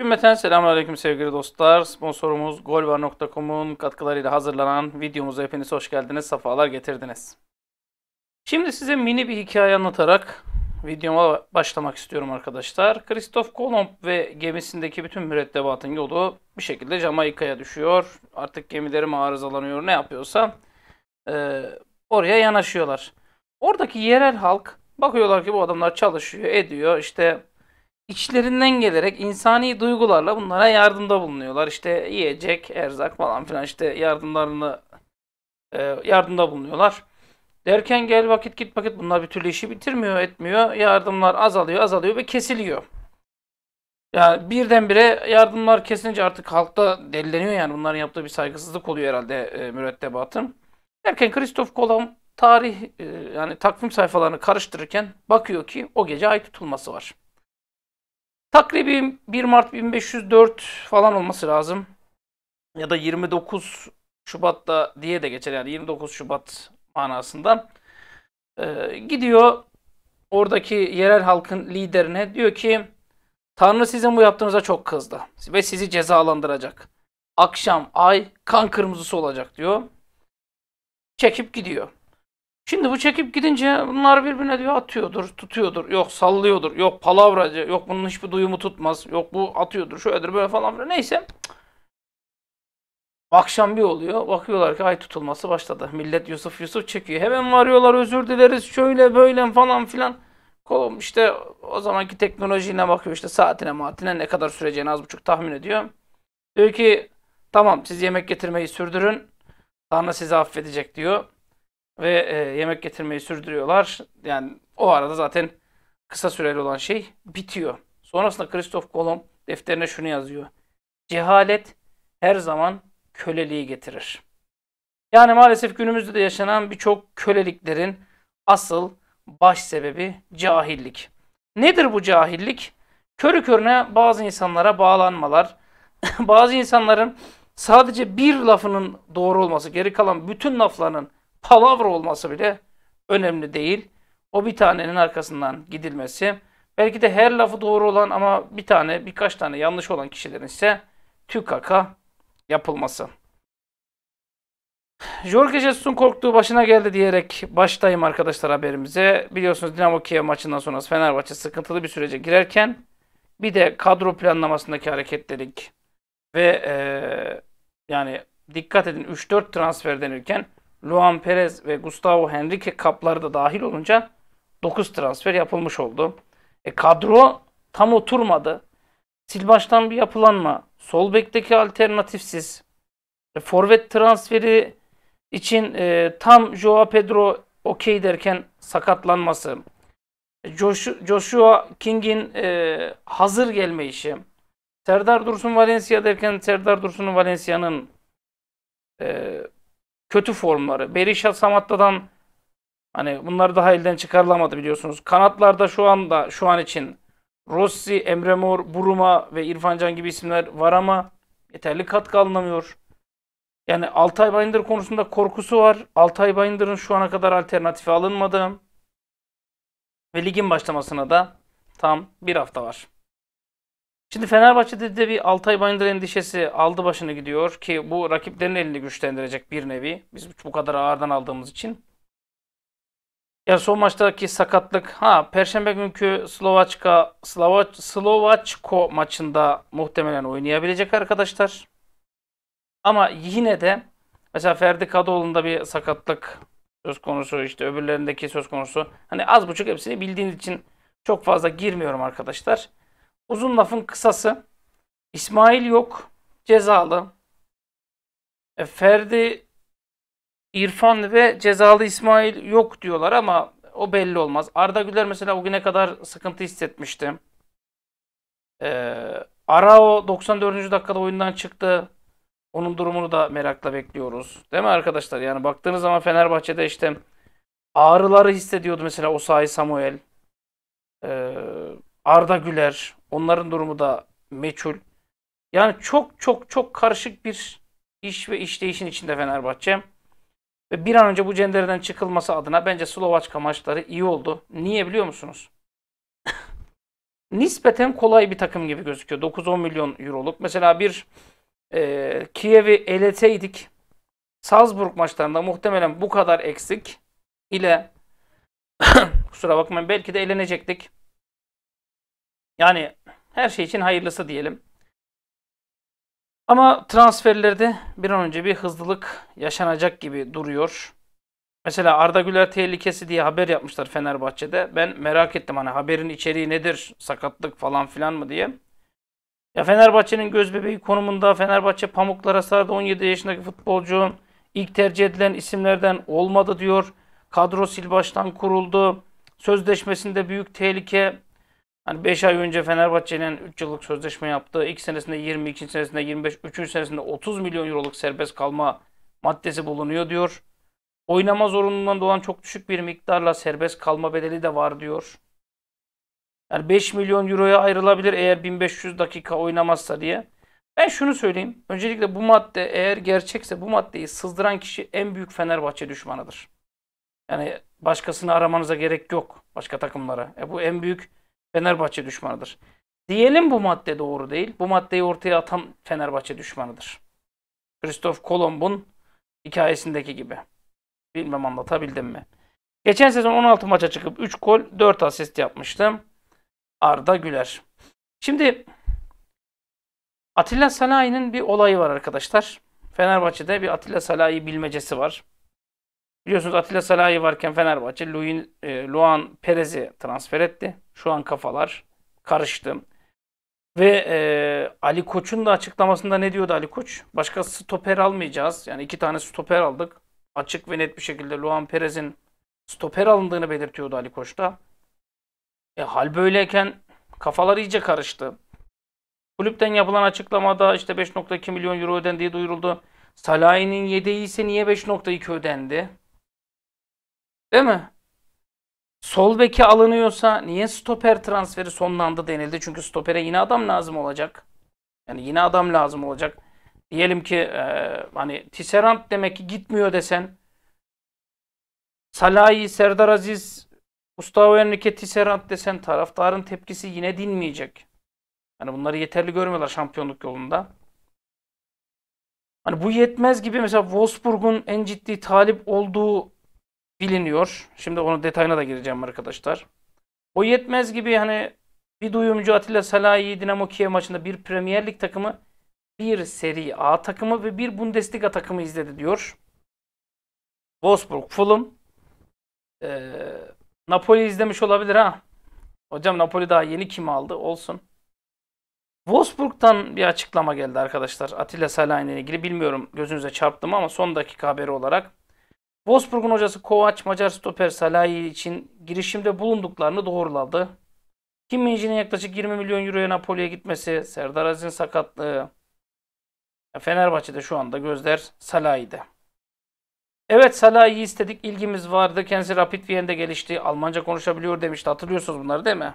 Cümleten selamünaleyküm sevgili dostlar. Sponsorumuz golvar.com'un katkılarıyla hazırlanan videomuza hepiniz hoş geldiniz, sefalar getirdiniz. Şimdi size mini bir hikaye anlatarak videoma başlamak istiyorum arkadaşlar. Kristof Kolomb ve gemisindeki bütün mürettebatın yolu bir şekilde Jamaika'ya düşüyor. Artık gemilerim arızalanıyor ne yapıyorsa e, oraya yanaşıyorlar. Oradaki yerel halk bakıyorlar ki bu adamlar çalışıyor ediyor işte içlerinden gelerek insani duygularla bunlara yardımda bulunuyorlar. İşte yiyecek, erzak falan filan işte yardımlarını e, yardımda bulunuyorlar. Derken gel vakit git vakit bunlar bir türlü işi bitirmiyor etmiyor. Yardımlar azalıyor azalıyor ve kesiliyor. Yani birdenbire yardımlar kesince artık halkta delileniyor yani bunların yaptığı bir saygısızlık oluyor herhalde e, mürettebatın. Derken Kristof Kolomb tarih e, yani takvim sayfalarını karıştırırken bakıyor ki o gece ay tutulması var. Takribi 1 Mart 1504 falan olması lazım. Ya da 29 Şubat'ta diye de geçer yani 29 Şubat manasında. E, gidiyor oradaki yerel halkın liderine diyor ki Tanrı sizin bu yaptığınıza çok kızdı ve sizi cezalandıracak. Akşam ay kan kırmızısı olacak diyor. Çekip gidiyor. Şimdi bu çekip gidince bunlar birbirine diyor atıyordur, tutuyordur, yok sallıyordur, yok palavracı, yok bunun hiçbir duyumu tutmaz, yok bu atıyordur, şöyledir böyle falan filan neyse. Cık. Akşam bir oluyor. Bakıyorlar ki ay tutulması başladı. Millet Yusuf Yusuf çekiyor. Hemen varıyorlar özür dileriz şöyle böyle falan filan. Kolum işte o zamanki teknolojiyle bakıyor işte saatine maatine ne kadar süreceğini az buçuk tahmin ediyor. Diyor ki tamam siz yemek getirmeyi sürdürün. Tanrı sizi affedecek diyor. Ve e, yemek getirmeyi sürdürüyorlar. Yani o arada zaten kısa süreli olan şey bitiyor. Sonrasında Kristof Kolomb defterine şunu yazıyor. Cehalet her zaman köleliği getirir. Yani maalesef günümüzde de yaşanan birçok köleliklerin asıl baş sebebi cahillik. Nedir bu cahillik? Körü körüne bazı insanlara bağlanmalar, bazı insanların sadece bir lafının doğru olması, geri kalan bütün lafların palavra olması bile önemli değil. O bir tanenin arkasından gidilmesi, belki de her lafı doğru olan ama bir tane birkaç tane yanlış olan kişilerin ise tükaka yapılması. Jorge Jesus'un korktuğu başına geldi diyerek başlayayım arkadaşlar haberimize. Biliyorsunuz Dinamo Kiev maçından sonra Fenerbahçe sıkıntılı bir sürece girerken bir de kadro planlamasındaki hareketlilik ve e, yani dikkat edin 3-4 transfer denirken Luan Perez ve Gustavo Henrique kapları da dahil olunca 9 transfer yapılmış oldu. E, kadro tam oturmadı sil baştan bir yapılanma, sol bekteki alternatifsiz, e, forvet transferi için e, tam Joao Pedro okey derken sakatlanması, e, Joshua King'in e, hazır gelme işi, Serdar Dursun Valencia derken Serdar Dursun'un Valencia'nın e, kötü formları, Berisha Samatta'dan hani bunlar daha elden çıkarılamadı biliyorsunuz. Kanatlarda şu anda şu an için Rossi, Emre Mor, Buruma ve İrfancan gibi isimler var ama yeterli katkı alınamıyor. Yani Altay Bayındır konusunda korkusu var. Altay Bayındır'ın şu ana kadar alternatifi alınmadı. Ve ligin başlamasına da tam bir hafta var. Şimdi Fenerbahçe'de de bir Altay Bayındır endişesi aldı başını gidiyor ki bu rakiplerin elini güçlendirecek bir nevi. Biz bu kadar ağırdan aldığımız için. Ya son maçtaki sakatlık. Ha Perşembe günkü Slovaçka Slova, Slovaçko maçında muhtemelen oynayabilecek arkadaşlar. Ama yine de mesela Ferdi Kadıoğlu'nda bir sakatlık söz konusu işte öbürlerindeki söz konusu. Hani az buçuk hepsini bildiğiniz için çok fazla girmiyorum arkadaşlar. Uzun lafın kısası İsmail yok. Cezalı. E, Ferdi İrfan ve cezalı İsmail yok diyorlar ama o belli olmaz. Arda Güler mesela bugüne kadar sıkıntı hissetmişti. Ee, Arao 94. dakikada oyundan çıktı. Onun durumunu da merakla bekliyoruz. Değil mi arkadaşlar? Yani baktığınız zaman Fenerbahçe'de işte ağrıları hissediyordu mesela Osayi Samuel. Ee, Arda Güler. Onların durumu da meçhul. Yani çok çok çok karışık bir iş ve işleyişin içinde Fenerbahçe'm. Ve bir an önce bu cendereden çıkılması adına bence Slovaçka maçları iyi oldu. Niye biliyor musunuz? Nispeten kolay bir takım gibi gözüküyor. 9-10 milyon euroluk. Mesela bir e, Kiev'i eletseydik Salzburg maçlarında muhtemelen bu kadar eksik ile kusura bakmayın belki de elenecektik. Yani her şey için hayırlısı diyelim. Ama transferlerde bir an önce bir hızlılık yaşanacak gibi duruyor. Mesela Arda Güler tehlikesi diye haber yapmışlar Fenerbahçe'de. Ben merak ettim hani haberin içeriği nedir? Sakatlık falan filan mı diye. Ya Fenerbahçe'nin göz bebeği konumunda Fenerbahçe Pamuklara sardı 17 yaşındaki futbolcu ilk tercih edilen isimlerden olmadı diyor. Kadro sil baştan kuruldu. Sözleşmesinde büyük tehlike Hani 5 ay önce Fenerbahçe'nin 3 yıllık sözleşme yaptığı, ilk senesinde 20, ikinci senesinde 25, üçüncü senesinde 30 milyon euroluk serbest kalma maddesi bulunuyor diyor. Oynama zorunluluğundan doğan çok düşük bir miktarla serbest kalma bedeli de var diyor. Yani 5 milyon euroya ayrılabilir eğer 1500 dakika oynamazsa diye. Ben şunu söyleyeyim. Öncelikle bu madde eğer gerçekse bu maddeyi sızdıran kişi en büyük Fenerbahçe düşmanıdır. Yani başkasını aramanıza gerek yok başka takımlara. E bu en büyük Fenerbahçe düşmanıdır. Diyelim bu madde doğru değil. Bu maddeyi ortaya atan Fenerbahçe düşmanıdır. Christoph Kolomb'un hikayesindeki gibi. Bilmem anlatabildim mi? Geçen sezon 16 maça çıkıp 3 gol 4 asist yapmıştım. Arda Güler. Şimdi Atilla Salahi'nin bir olayı var arkadaşlar. Fenerbahçe'de bir Atilla Salahi bilmecesi var. Biliyorsunuz Atilla Salahi varken Fenerbahçe Luis, e, Luan Perez'i transfer etti. Şu an kafalar karıştı. Ve e, Ali Koç'un da açıklamasında ne diyordu Ali Koç? Başka stoper almayacağız. Yani iki tane stoper aldık. Açık ve net bir şekilde Luan Perez'in stoper alındığını belirtiyordu Ali Koç da. E, hal böyleyken kafalar iyice karıştı. Kulüpten yapılan açıklamada işte 5.2 milyon euro ödendiği duyuruldu. Salahi'nin yedeği ise niye 5.2 ödendi? Değil mi? Sol beki alınıyorsa niye stoper transferi sonlandı denildi? Çünkü stopere yine adam lazım olacak. Yani yine adam lazım olacak. Diyelim ki e, hani Tisserand demek ki gitmiyor desen. Salahi, Serdar Aziz, Gustavo Henrique, Tisserand desen taraftarın tepkisi yine dinmeyecek. Hani bunları yeterli görmüyorlar şampiyonluk yolunda. Hani bu yetmez gibi mesela Wolfsburg'un en ciddi talip olduğu biliniyor. Şimdi onu detayına da gireceğim arkadaşlar. O yetmez gibi hani bir duyumcu Atilla Salahi Dinamo Kiev maçında bir Premier Lig takımı, bir Seri A takımı ve bir Bundesliga takımı izledi diyor. Wolfsburg, Fulham. Ee, Napoli izlemiş olabilir ha. Hocam Napoli daha yeni kim aldı? Olsun. Wolfsburg'dan bir açıklama geldi arkadaşlar. Atilla Salahi'nin ilgili bilmiyorum gözünüze çarptım ama son dakika haberi olarak. Wolfsburg'un hocası Kovac Macar stoper Salahi için girişimde bulunduklarını doğruladı. Kim yaklaşık 20 milyon euroya Napoli'ye gitmesi, Serdar Aziz'in sakatlığı. Fenerbahçe'de şu anda gözler Salahi'de. Evet Salahi'yi istedik, ilgimiz vardı. Kendisi Rapid Wien'de gelişti, Almanca konuşabiliyor demişti. Hatırlıyorsunuz bunları değil mi?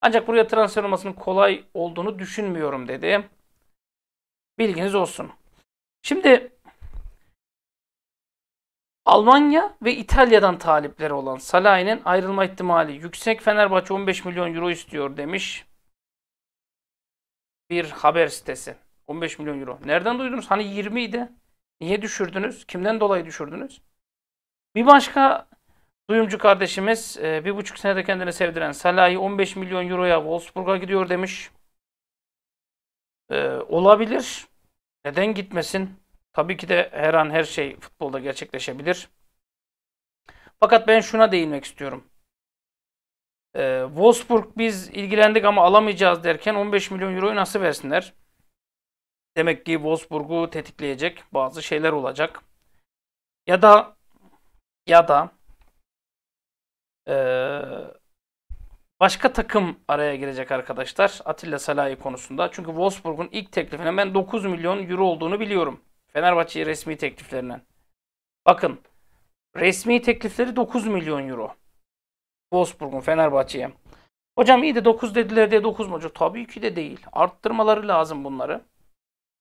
Ancak buraya transfer olmasının kolay olduğunu düşünmüyorum dedi. Bilginiz olsun. Şimdi Almanya ve İtalya'dan talipleri olan Salah'ın ayrılma ihtimali yüksek. Fenerbahçe 15 milyon euro istiyor demiş bir haber sitesi. 15 milyon euro. Nereden duydunuz? Hani 20 idi. Niye düşürdünüz? Kimden dolayı düşürdünüz? Bir başka duyumcu kardeşimiz e, bir buçuk senede kendini sevdiren Salah'ı 15 milyon euroya Wolfsburg'a gidiyor demiş. Ee, olabilir. Neden gitmesin? Tabii ki de her an her şey futbolda gerçekleşebilir. Fakat ben şuna değinmek istiyorum. Ee, Wolfsburg biz ilgilendik ama alamayacağız derken 15 milyon euroyu nasıl versinler? Demek ki Wolfsburg'u tetikleyecek bazı şeyler olacak. Ya da ya da ee, başka takım araya girecek arkadaşlar Atilla Salahi konusunda. Çünkü Wolfsburg'un ilk teklifine ben 9 milyon euro olduğunu biliyorum. Fenerbahçe'ye resmi tekliflerinden. Bakın resmi teklifleri 9 milyon euro. Wolfsburg'un Fenerbahçe'ye. Hocam iyi de 9 dediler diye 9 mu? Tabii ki de değil. Arttırmaları lazım bunları.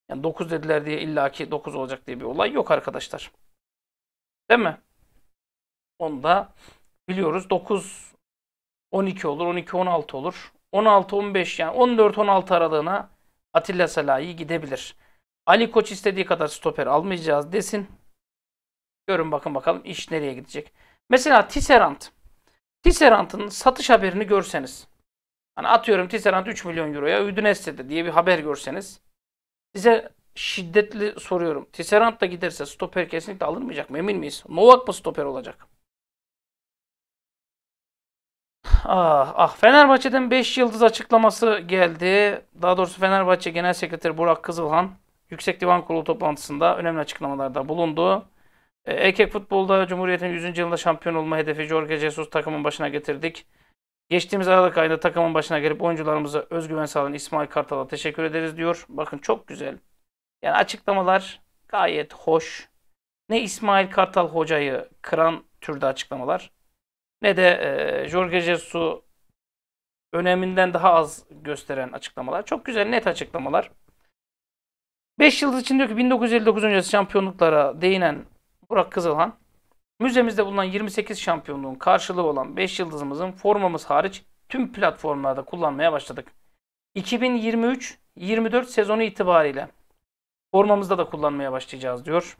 Yani 9 dediler diye illaki 9 olacak diye bir olay yok arkadaşlar. Değil mi? Onu da biliyoruz. 9 12 olur, 12 16 olur. 16 15 yani 14 16 aralığına Atilla Salahi gidebilir. Ali Koç istediği kadar stoper almayacağız desin. Görün bakın bakalım iş nereye gidecek. Mesela Tisserant. Tisserant'ın satış haberini görseniz. Hani atıyorum Tisserant 3 milyon euroya Üdinese'de diye bir haber görseniz. Size şiddetli soruyorum. Tisserant da giderse stoper kesinlikle alınmayacak mı? Emin miyiz? Novak mı stoper olacak? Ah, ah Fenerbahçe'den 5 yıldız açıklaması geldi. Daha doğrusu Fenerbahçe Genel Sekreteri Burak Kızılhan Yüksek Divan Kurulu toplantısında önemli açıklamalarda bulundu. E, erkek futbolda Cumhuriyet'in 100. yılında şampiyon olma hedefi Jorge Jesus takımın başına getirdik. Geçtiğimiz Aralık ayında takımın başına gelip oyuncularımıza özgüven sağlayan İsmail Kartal'a teşekkür ederiz diyor. Bakın çok güzel. Yani açıklamalar gayet hoş. Ne İsmail Kartal hocayı kıran türde açıklamalar ne de e, Jorge Jesus'u öneminden daha az gösteren açıklamalar. Çok güzel net açıklamalar. 5 yıldız için diyor ki 1959 öncesi şampiyonluklara değinen Burak Kızılhan, müzemizde bulunan 28 şampiyonluğun karşılığı olan 5 yıldızımızın formamız hariç tüm platformlarda kullanmaya başladık. 2023-24 sezonu itibariyle formamızda da kullanmaya başlayacağız diyor.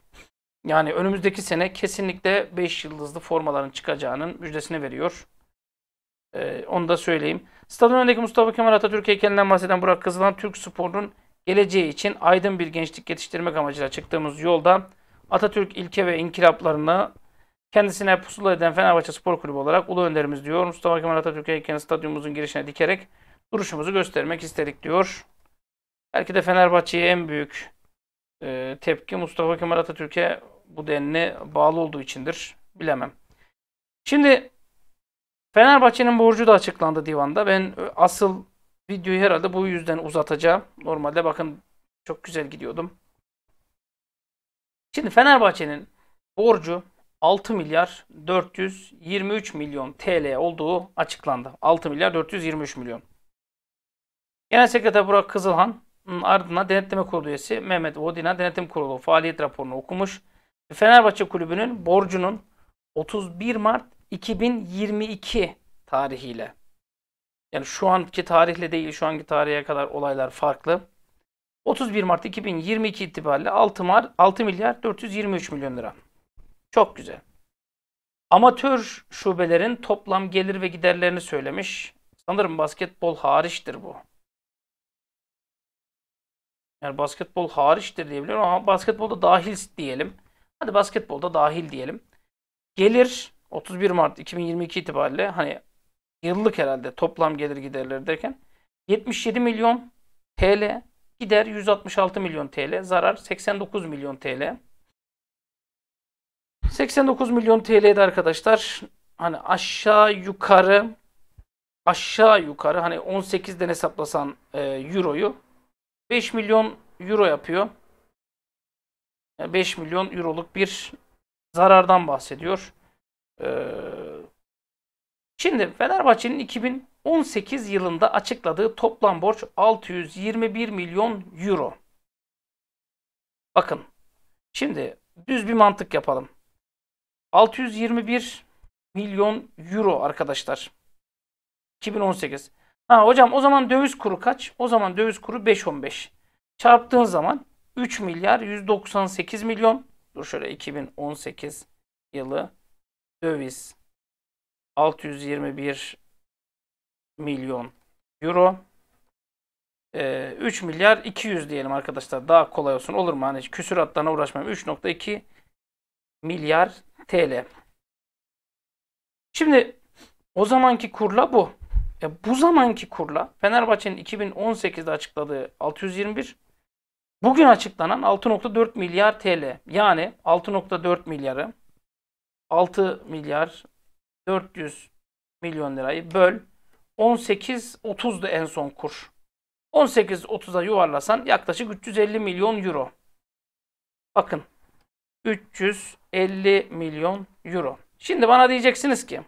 Yani önümüzdeki sene kesinlikle 5 yıldızlı formaların çıkacağının müjdesini veriyor. Ee, onu da söyleyeyim. Stadın önündeki Mustafa Kemal Atatürk heykelinden bahseden Burak Kızılan Türk sporunun geleceği için aydın bir gençlik yetiştirmek amacıyla çıktığımız yolda Atatürk ilke ve inkılaplarını kendisine pusula eden Fenerbahçe Spor Kulübü olarak ulu önderimiz diyor. Mustafa Kemal Atatürk heykeli stadyumumuzun girişine dikerek duruşumuzu göstermek istedik diyor. Belki de Fenerbahçe'ye en büyük e, tepki Mustafa Kemal Atatürk'e bu denli bağlı olduğu içindir. Bilemem. Şimdi Fenerbahçe'nin borcu da açıklandı divanda. Ben e, asıl Videoyu herhalde bu yüzden uzatacağım. Normalde bakın çok güzel gidiyordum. Şimdi Fenerbahçe'nin borcu 6 milyar 423 milyon TL olduğu açıklandı. 6 milyar 423 milyon. Genel Sekreter Burak Kızılhan ardına denetleme kurulu üyesi Mehmet Vodina denetim kurulu faaliyet raporunu okumuş. Fenerbahçe kulübünün borcunun 31 Mart 2022 tarihiyle yani şu anki tarihle değil, şu anki tarihe kadar olaylar farklı. 31 Mart 2022 itibariyle 6, Mart, 6 milyar 423 milyon lira. Çok güzel. Amatör şubelerin toplam gelir ve giderlerini söylemiş. Sanırım basketbol hariçtir bu. Yani basketbol hariçtir diyebilirim ama basketbolda dahil diyelim. Hadi basketbolda dahil diyelim. Gelir 31 Mart 2022 itibariyle hani yıllık herhalde toplam gelir giderleri derken 77 milyon TL gider 166 milyon TL zarar 89 milyon TL. 89 milyon TL'de arkadaşlar hani aşağı yukarı aşağı yukarı hani 18'den hesaplasan e, euroyu 5 milyon euro yapıyor. 5 e, milyon euroluk bir zarardan bahsediyor. Ee, Şimdi Fenerbahçe'nin 2018 yılında açıkladığı toplam borç 621 milyon euro. Bakın şimdi düz bir mantık yapalım. 621 milyon euro arkadaşlar. 2018. Ha hocam o zaman döviz kuru kaç? O zaman döviz kuru 5.15. Çarptığın zaman 3 milyar 198 milyon. Dur şöyle 2018 yılı döviz 621 milyon euro. 3 ee, milyar 200 diyelim arkadaşlar. Daha kolay olsun. Olur mu? Hani küsür hatlarına uğraşmayayım. 3.2 milyar TL. Şimdi o zamanki kurla bu. E, bu zamanki kurla Fenerbahçe'nin 2018'de açıkladığı 621 bugün açıklanan 6.4 milyar TL yani 6.4 milyarı 6 milyar 400 milyon lirayı böl. 18.30'du en son kur. 18.30'a yuvarlasan yaklaşık 350 milyon euro. Bakın 350 milyon euro. Şimdi bana diyeceksiniz ki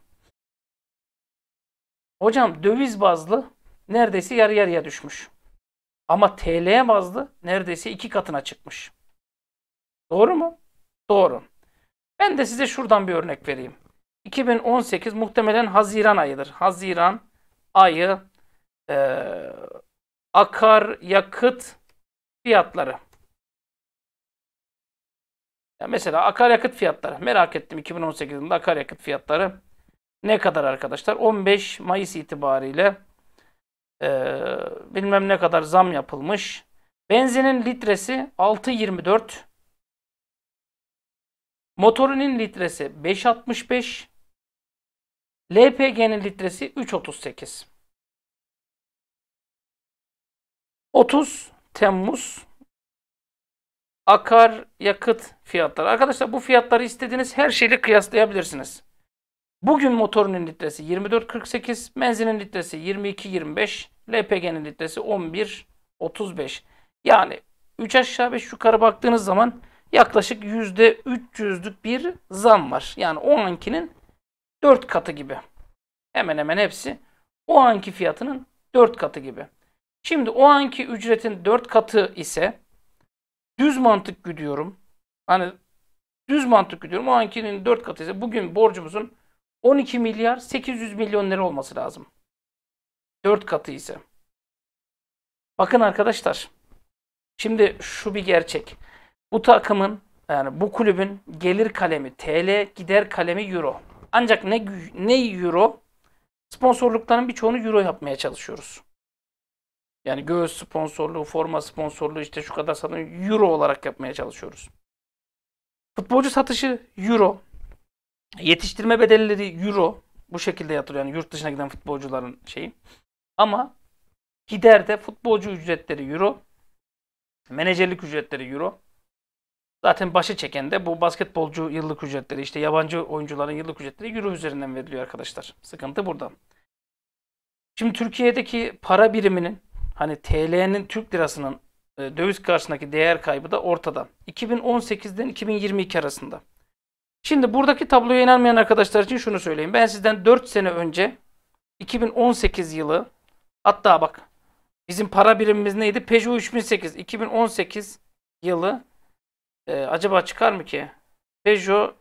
hocam döviz bazlı neredeyse yarı yarıya düşmüş. Ama TL'ye bazlı neredeyse iki katına çıkmış. Doğru mu? Doğru. Ben de size şuradan bir örnek vereyim. 2018 muhtemelen Haziran ayıdır. Haziran ayı e, akar yakıt fiyatları. Ya mesela yakıt fiyatları. Merak ettim 2018 yılında yakıt fiyatları ne kadar arkadaşlar? 15 Mayıs itibariyle e, bilmem ne kadar zam yapılmış. Benzinin litresi 6.24. Motorunun litresi 5.65. LPG'nin litresi 3.38. 30 Temmuz akar yakıt fiyatları. Arkadaşlar bu fiyatları istediğiniz her şeyle kıyaslayabilirsiniz. Bugün motorunun litresi 24.48, benzinin litresi 22.25, LPG'nin litresi 11.35. Yani 3 aşağı 5 yukarı baktığınız zaman yaklaşık %300'lük bir zam var. Yani o ankinin 4 katı gibi. Hemen hemen hepsi o anki fiyatının 4 katı gibi. Şimdi o anki ücretin 4 katı ise düz mantık güdüyorum. Hani düz mantık güdüyorum. O ankinin 4 katı ise bugün borcumuzun 12 milyar 800 milyon lira olması lazım. 4 katı ise. Bakın arkadaşlar. Şimdi şu bir gerçek. Bu takımın yani bu kulübün gelir kalemi TL, gider kalemi euro. Ancak ne, ne euro? Sponsorlukların birçoğunu euro yapmaya çalışıyoruz. Yani göğüs sponsorluğu, forma sponsorluğu işte şu kadar satın euro olarak yapmaya çalışıyoruz. Futbolcu satışı euro. Yetiştirme bedelleri euro. Bu şekilde yatırıyor yani yurt dışına giden futbolcuların şeyi. Ama giderde futbolcu ücretleri euro. Menajerlik ücretleri euro. Zaten başı çeken de bu basketbolcu yıllık ücretleri, işte yabancı oyuncuların yıllık ücretleri euro üzerinden veriliyor arkadaşlar. Sıkıntı burada. Şimdi Türkiye'deki para biriminin hani TL'nin Türk lirasının e, döviz karşısındaki değer kaybı da ortada. 2018'den 2022 arasında. Şimdi buradaki tabloya inanmayan arkadaşlar için şunu söyleyeyim. Ben sizden 4 sene önce 2018 yılı hatta bak bizim para birimimiz neydi? Peugeot 3008 2018 yılı ee, acaba çıkar mı ki? Peugeot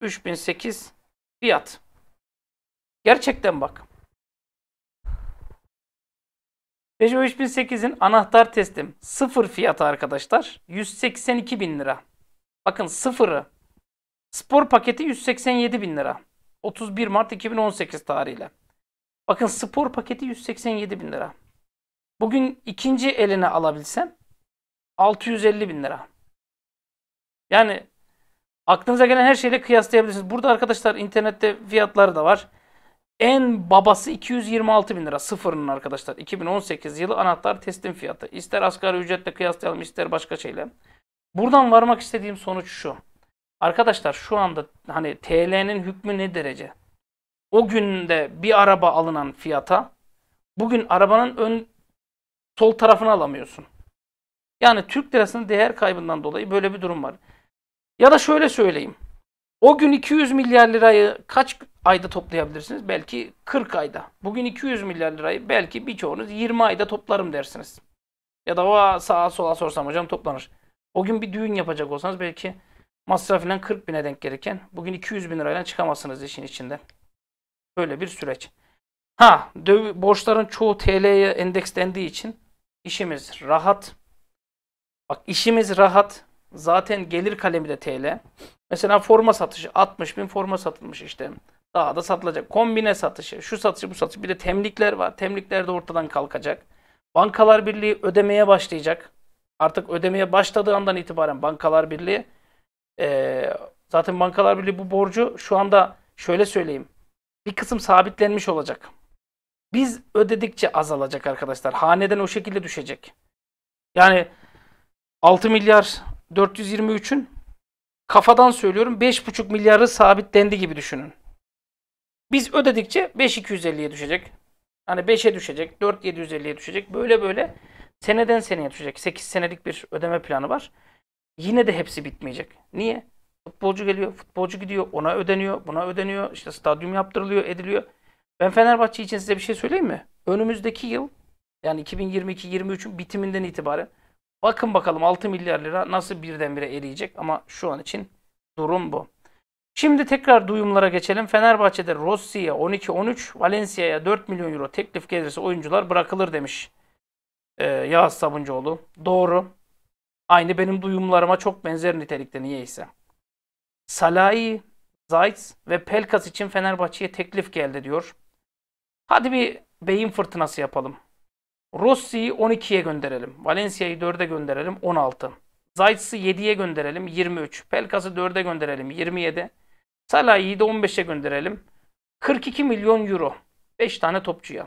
3008 fiyat. Gerçekten bak. Peugeot 3008'in anahtar testim sıfır fiyatı arkadaşlar. 182 bin lira. Bakın sıfırı. Spor paketi 187 bin lira. 31 Mart 2018 tarihiyle. Bakın spor paketi 187 bin lira. Bugün ikinci eline alabilsem 650 bin lira. Yani aklınıza gelen her şeyle kıyaslayabilirsiniz. Burada arkadaşlar internette fiyatları da var. En babası 226 bin lira sıfırının arkadaşlar. 2018 yılı anahtar teslim fiyatı. İster asgari ücretle kıyaslayalım ister başka şeyle. Buradan varmak istediğim sonuç şu. Arkadaşlar şu anda hani TL'nin hükmü ne derece? O günde bir araba alınan fiyata bugün arabanın ön sol tarafını alamıyorsun. Yani Türk lirasının değer kaybından dolayı böyle bir durum var. Ya da şöyle söyleyeyim. O gün 200 milyar lirayı kaç ayda toplayabilirsiniz? Belki 40 ayda. Bugün 200 milyar lirayı belki birçoğunuz 20 ayda toplarım dersiniz. Ya da o sağa sola sorsam hocam toplanır. O gün bir düğün yapacak olsanız belki masrafıyla 40 bine denk gereken. bugün 200 bin lirayla çıkamazsınız işin içinde. Böyle bir süreç. Ha döv borçların çoğu TL'ye endekslendiği için işimiz rahat. Bak işimiz rahat. Zaten gelir kalemi de TL. Mesela forma satışı 60 bin forma satılmış işte. Daha da satılacak. Kombine satışı, şu satışı bu satışı. Bir de temlikler var. Temlikler de ortadan kalkacak. Bankalar Birliği ödemeye başlayacak. Artık ödemeye başladığı andan itibaren Bankalar Birliği e, zaten Bankalar Birliği bu borcu şu anda şöyle söyleyeyim. Bir kısım sabitlenmiş olacak. Biz ödedikçe azalacak arkadaşlar. Haneden o şekilde düşecek. Yani 6 milyar 423'ün kafadan söylüyorum 5,5 milyarı sabitlendi gibi düşünün. Biz ödedikçe 5250'ye düşecek. Hani 5'e düşecek, 4750'ye düşecek. Böyle böyle seneden seneye düşecek. 8 senelik bir ödeme planı var. Yine de hepsi bitmeyecek. Niye? Futbolcu geliyor, futbolcu gidiyor, ona ödeniyor, buna ödeniyor. işte stadyum yaptırılıyor, ediliyor. Ben Fenerbahçe için size bir şey söyleyeyim mi? Önümüzdeki yıl yani 2022-23'ün bitiminden itibaren Bakın bakalım 6 milyar lira nasıl birdenbire eriyecek ama şu an için durum bu. Şimdi tekrar duyumlara geçelim. Fenerbahçe'de Rossi'ye 12-13, Valencia'ya 4 milyon euro teklif gelirse oyuncular bırakılır demiş ee, Yağız Sabuncuoğlu. Doğru. Aynı benim duyumlarıma çok benzer nitelikte niyeyse. Salahi, Zayt ve Pelkas için Fenerbahçe'ye teklif geldi diyor. Hadi bir beyin fırtınası yapalım. Rossi'yi 12'ye gönderelim. Valencia'yı 4'e gönderelim 16. Zayt'sı 7'ye gönderelim 23. Pelkas'ı 4'e gönderelim 27. Salah'ı da 15'e gönderelim. 42 milyon euro. 5 tane topçuya.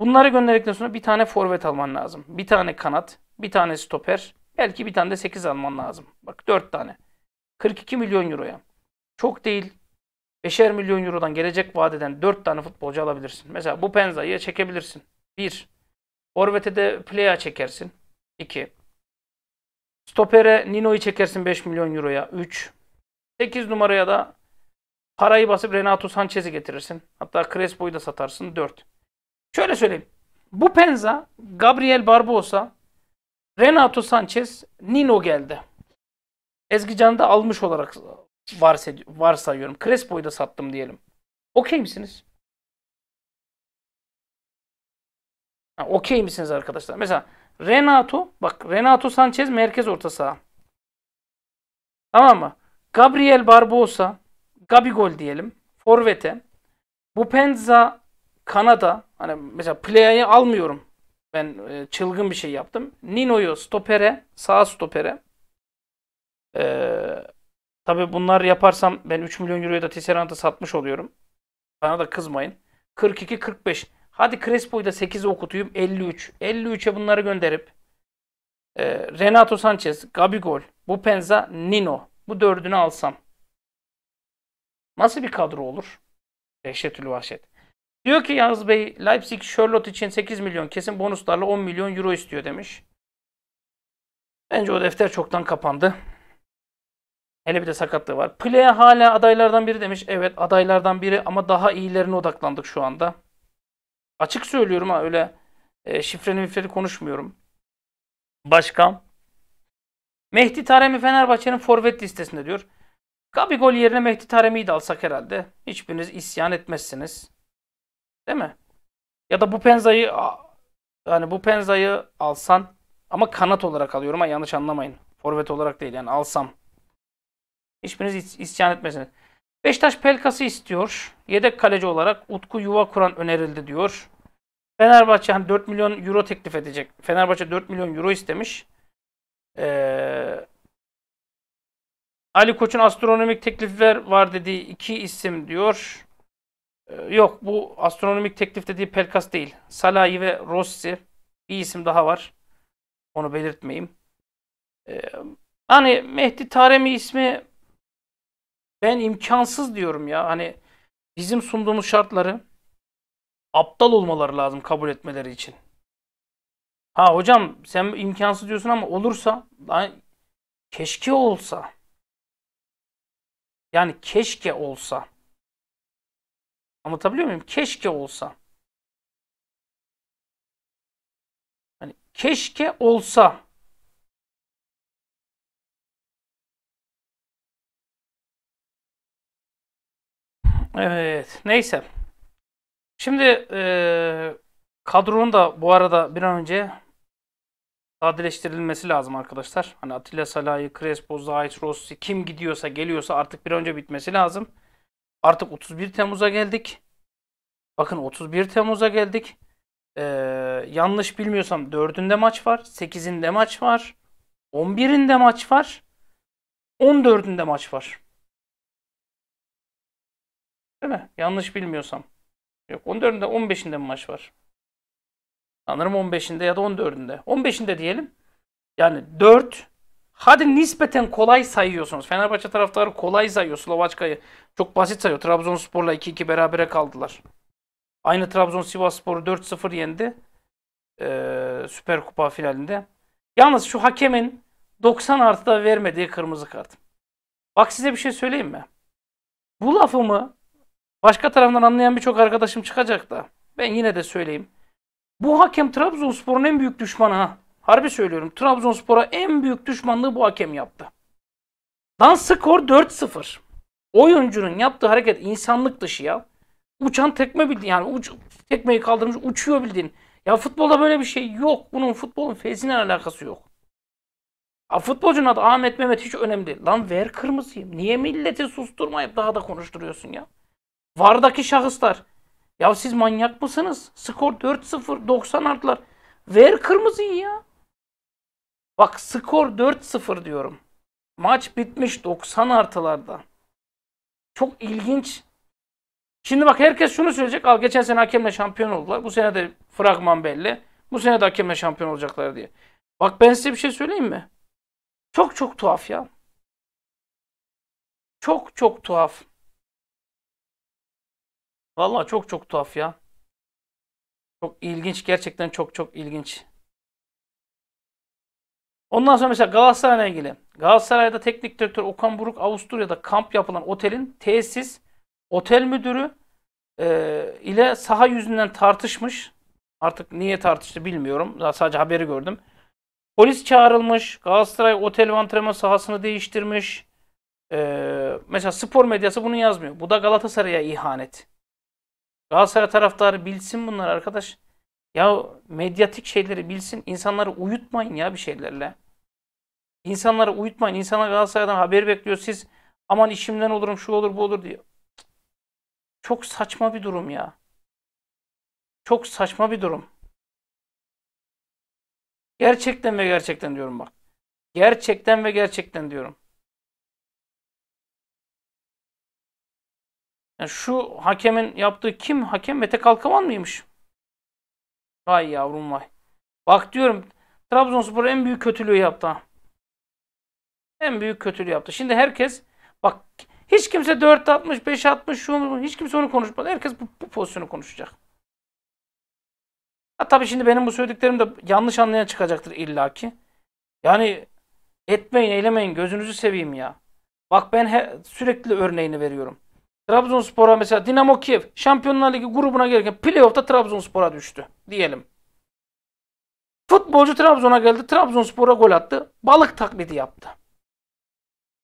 Bunları gönderdikten sonra bir tane forvet alman lazım. Bir tane kanat, bir tane stoper, belki bir tane de 8 alman lazım. Bak 4 tane. 42 milyon euroya. Çok değil. 5'er milyon eurodan gelecek vadeden 4 tane futbolcu alabilirsin. Mesela bu Penza'yı çekebilirsin. 1. Orvet'e de Playa çekersin. 2. Stopere Nino'yu çekersin 5 milyon euroya. 3. 8 numaraya da parayı basıp Renato Sanchez'i getirirsin. Hatta Crespo'yu da satarsın. 4. Şöyle söyleyeyim. Bu Penza, Gabriel Barbosa, Renato Sanchez, Nino geldi. Ezgican'ı da almış olarak varsayıyorum. Crespo'yu da sattım diyelim. Okey misiniz? Ha, okey misiniz arkadaşlar? Mesela Renato, bak Renato Sanchez merkez orta saha. Tamam mı? Gabriel Barbosa, Gabigol diyelim. Forvet'e. Bupenza Kanada. Hani mesela Playa'yı almıyorum. Ben e, çılgın bir şey yaptım. Nino'yu stopere, sağ stopere. Ee, tabii bunlar yaparsam ben 3 milyon euroya da Tisserand'a satmış oluyorum. Bana da kızmayın. 42-45. Hadi Crespo'yu da 8'e okutayım 53. 53'e bunları gönderip e, Renato Sanchez, Gabigol, Bupenza, Nino bu dördünü alsam nasıl bir kadro olur? Dehşetül vahşet. Diyor ki Yağız Bey Leipzig Charlotte için 8 milyon kesin bonuslarla 10 milyon euro istiyor demiş. Bence o defter çoktan kapandı. Hele bir de sakatlığı var. Playe hala adaylardan biri demiş. Evet adaylardan biri ama daha iyilerine odaklandık şu anda. Açık söylüyorum ha öyle e, şifreni mifreni konuşmuyorum. Başkan. Mehdi Taremi Fenerbahçe'nin forvet listesinde diyor. Gabigol yerine Mehdi Taremi'yi de alsak herhalde. Hiçbiriniz isyan etmezsiniz. Değil mi? Ya da bu Penza'yı yani bu Penza'yı alsan ama kanat olarak alıyorum ama yanlış anlamayın. Forvet olarak değil yani alsam. Hiçbiriniz isyan etmezsiniz. Beştaş Pelkas'ı istiyor. Yedek kaleci olarak Utku Yuva Kur'an önerildi diyor. Fenerbahçe hani 4 milyon euro teklif edecek. Fenerbahçe 4 milyon euro istemiş. Ee, Ali Koç'un astronomik teklifler var dediği iki isim diyor. Ee, yok bu astronomik teklif dediği Pelkas değil. Salahi ve Rossi. Bir isim daha var. Onu belirtmeyeyim. Ee, hani Mehdi Taremi ismi ben imkansız diyorum ya. Hani bizim sunduğumuz şartları aptal olmaları lazım kabul etmeleri için. Ha hocam sen imkansız diyorsun ama olursa keşke olsa. Yani keşke olsa. Anlatabiliyor muyum? Keşke olsa. Yani keşke olsa. Evet. Neyse. Şimdi e, kadronun da bu arada bir an önce sadeleştirilmesi lazım arkadaşlar. Hani Atilla Salah'ı, Crespo, Zayt, Rossi kim gidiyorsa geliyorsa artık bir an önce bitmesi lazım. Artık 31 Temmuz'a geldik. Bakın 31 Temmuz'a geldik. Ee, yanlış bilmiyorsam 4'ünde maç var. 8'inde maç var. 11'inde maç var. 14'ünde maç var. Değil mi? Yanlış bilmiyorsam. Yok 14'ünde 15'inde mi maç var? Sanırım 15'inde ya da 14'ünde. 15'inde diyelim. Yani 4 hadi nispeten kolay sayıyorsunuz. Fenerbahçe taraftarı kolay sayıyor Slovaçka'yı. Çok basit sayıyor. Trabzonspor'la 2-2 berabere kaldılar. Aynı Trabzon Sivasspor'u 4-0 yendi. Ee, Süper Kupa finalinde. Yalnız şu hakemin 90 artıda vermediği kırmızı kart. Bak size bir şey söyleyeyim mi? Bu lafımı Başka taraftan anlayan birçok arkadaşım çıkacak da. Ben yine de söyleyeyim. Bu hakem Trabzonspor'un en büyük düşmanı ha. Harbi söylüyorum. Trabzonspor'a en büyük düşmanlığı bu hakem yaptı. Dan skor 4-0. Oyuncunun yaptığı hareket insanlık dışı ya. Uçan tekme bildi yani uç, tekmeyi kaldırmış uçuyor bildin Ya futbolda böyle bir şey yok. Bunun futbolun feyzinden alakası yok. Ya futbolcunun adı Ahmet Mehmet hiç önemli değil. Lan ver kırmızıyım Niye milleti susturmayıp daha da konuşturuyorsun ya? Vardaki şahıslar. Ya siz manyak mısınız? Skor 4-0 90 artlar. Ver kırmızıyı ya. Bak skor 4-0 diyorum. Maç bitmiş 90 artılarda. Çok ilginç. Şimdi bak herkes şunu söyleyecek. Al geçen sene hakemle şampiyon oldular. Bu sene de fragman belli. Bu sene de hakemle şampiyon olacaklar diye. Bak ben size bir şey söyleyeyim mi? Çok çok tuhaf ya. Çok çok tuhaf. Valla çok çok tuhaf ya. Çok ilginç. Gerçekten çok çok ilginç. Ondan sonra mesela Galatasaray'la ilgili. Galatasaray'da teknik direktör Okan Buruk Avusturya'da kamp yapılan otelin tesis, otel müdürü e, ile saha yüzünden tartışmış. Artık niye tartıştı bilmiyorum. Daha sadece haberi gördüm. Polis çağrılmış. Galatasaray otel ve antrenman sahasını değiştirmiş. E, mesela spor medyası bunu yazmıyor. Bu da Galatasaray'a ihanet. Galatasaray taraftarı bilsin bunlar arkadaş. Ya medyatik şeyleri bilsin. İnsanları uyutmayın ya bir şeylerle. İnsanları uyutmayın. İnsanlar Galatasaray'dan haber bekliyor. Siz aman işimden olurum şu olur bu olur diyor. Çok saçma bir durum ya. Çok saçma bir durum. Gerçekten ve gerçekten diyorum bak. Gerçekten ve gerçekten diyorum. Yani şu hakemin yaptığı kim? Hakem Mete Kalkaman mıymış? Vay yavrum vay. Bak diyorum Trabzonspor en büyük kötülüğü yaptı. En büyük kötülüğü yaptı. Şimdi herkes bak hiç kimse 4 atmış, 5 atmış, şu hiç kimse onu konuşmadı. Herkes bu, bu pozisyonu konuşacak. Ha tabii şimdi benim bu söylediklerim de yanlış anlayan çıkacaktır illaki. Yani etmeyin, eylemeyin, gözünüzü seveyim ya. Bak ben he, sürekli örneğini veriyorum. Trabzonspor'a mesela Dinamo Kiev Şampiyonlar Ligi grubuna girerken playoff'ta Trabzonspor'a düştü diyelim. Futbolcu Trabzon'a geldi. Trabzonspor'a gol attı. Balık taklidi yaptı.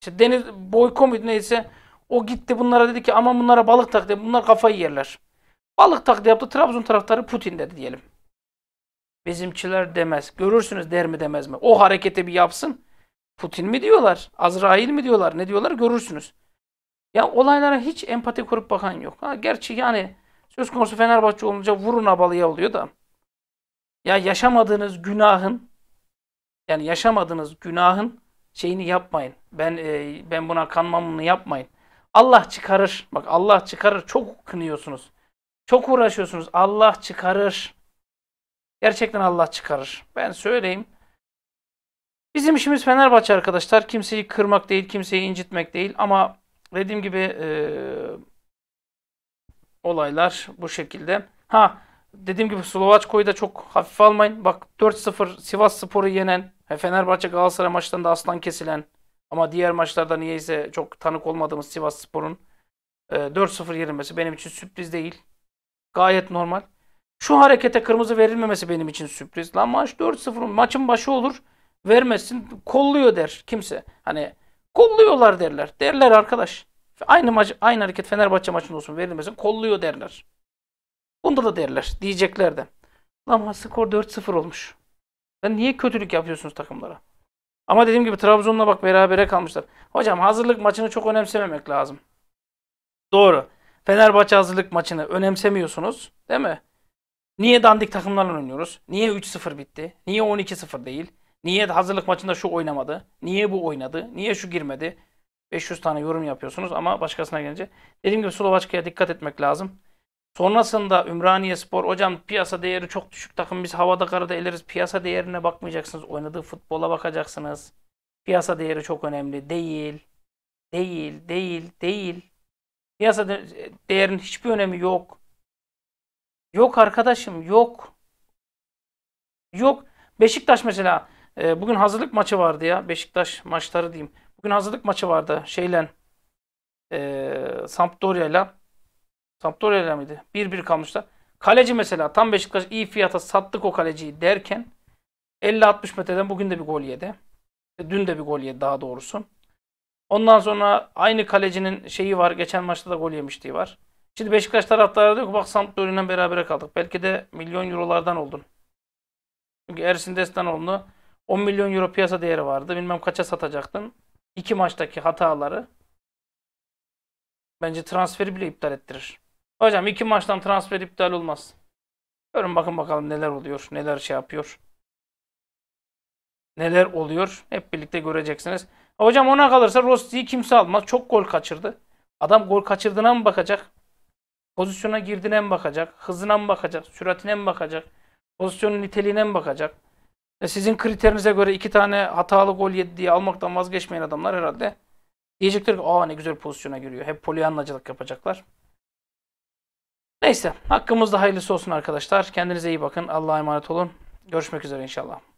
İşte Deniz boykomit neyse o gitti bunlara dedi ki ama bunlara balık taklidi bunlar kafayı yerler. Balık taklidi yaptı. Trabzon taraftarı Putin dedi diyelim. Bizimçiler demez. Görürsünüz der mi demez mi? O harekete bir yapsın. Putin mi diyorlar? Azrail mi diyorlar? Ne diyorlar? Görürsünüz. Ya olaylara hiç empati kurup bakan yok. Ha, gerçi yani söz konusu Fenerbahçe olunca vurun abalıya oluyor da. Ya yaşamadığınız günahın yani yaşamadığınız günahın şeyini yapmayın. Ben e, ben buna kanmamını yapmayın. Allah çıkarır. Bak Allah çıkarır. Çok kınıyorsunuz. Çok uğraşıyorsunuz. Allah çıkarır. Gerçekten Allah çıkarır. Ben söyleyeyim. Bizim işimiz Fenerbahçe arkadaşlar. Kimseyi kırmak değil, kimseyi incitmek değil ama Dediğim gibi e, olaylar bu şekilde. Ha dediğim gibi Slovaçko'yu da çok hafife almayın. Bak 4-0 Sivas Spor'u yenen, e, Fenerbahçe Galatasaray maçlarında aslan kesilen ama diğer maçlarda niyeyse çok tanık olmadığımız Sivas Spor'un e, 4-0 yenilmesi benim için sürpriz değil. Gayet normal. Şu harekete kırmızı verilmemesi benim için sürpriz. Lan maç 4-0 maçın başı olur Vermesin kolluyor der kimse. Hani Kolluyorlar derler. Derler arkadaş. Aynı maç, aynı hareket Fenerbahçe maçında olsun verilmesin. Kolluyor derler. Bunda da derler. Diyecekler de. Lan skor 4-0 olmuş. Sen niye kötülük yapıyorsunuz takımlara? Ama dediğim gibi Trabzon'la bak berabere kalmışlar. Hocam hazırlık maçını çok önemsememek lazım. Doğru. Fenerbahçe hazırlık maçını önemsemiyorsunuz. Değil mi? Niye dandik takımlarla oynuyoruz? Niye 3-0 bitti? Niye 12-0 değil? Niye hazırlık maçında şu oynamadı? Niye bu oynadı? Niye şu girmedi? 500 tane yorum yapıyorsunuz ama başkasına gelince. Dediğim gibi Slovaçka'ya dikkat etmek lazım. Sonrasında Ümraniye Spor hocam piyasa değeri çok düşük takım biz havada karada eleriz. Piyasa değerine bakmayacaksınız. Oynadığı futbola bakacaksınız. Piyasa değeri çok önemli. Değil. Değil. Değil. Değil. Piyasa de değerinin hiçbir önemi yok. Yok arkadaşım yok. Yok. Beşiktaş mesela ee, bugün hazırlık maçı vardı ya. Beşiktaş maçları diyeyim. Bugün hazırlık maçı vardı. Şeyle e, Sampdoria'yla Sampdoria'yla mıydı? 1-1 kalmışlar. Kaleci mesela tam Beşiktaş iyi fiyata sattık o kaleciyi derken 50-60 metreden bugün de bir gol yedi. E, dün de bir gol yedi daha doğrusu. Ondan sonra aynı kalecinin şeyi var. Geçen maçta da gol yemişliği var. Şimdi Beşiktaş taraftarı diyor ki bak Sampdoria'yla berabere kaldık. Belki de milyon eurolardan oldun. Çünkü Ersin Destanoğlu'nu 10 milyon euro piyasa değeri vardı. Bilmem kaça satacaktın. İki maçtaki hataları bence transferi bile iptal ettirir. Hocam iki maçtan transfer iptal olmaz. Görün bakın bakalım neler oluyor, neler şey yapıyor. Neler oluyor hep birlikte göreceksiniz. Hocam ona kalırsa Rossi'yi kimse almaz. Çok gol kaçırdı. Adam gol kaçırdığına mı bakacak? Pozisyona girdiğine mi bakacak? Hızına mı bakacak? Süratine mi bakacak? Pozisyonun niteliğine mi bakacak? E sizin kriterinize göre iki tane hatalı gol yedi diye almaktan vazgeçmeyen adamlar herhalde diyecektir ki aa ne güzel pozisyona giriyor. Hep polyanlacılık yapacaklar. Neyse hakkımızda hayırlısı olsun arkadaşlar. Kendinize iyi bakın. Allah'a emanet olun. Görüşmek üzere inşallah.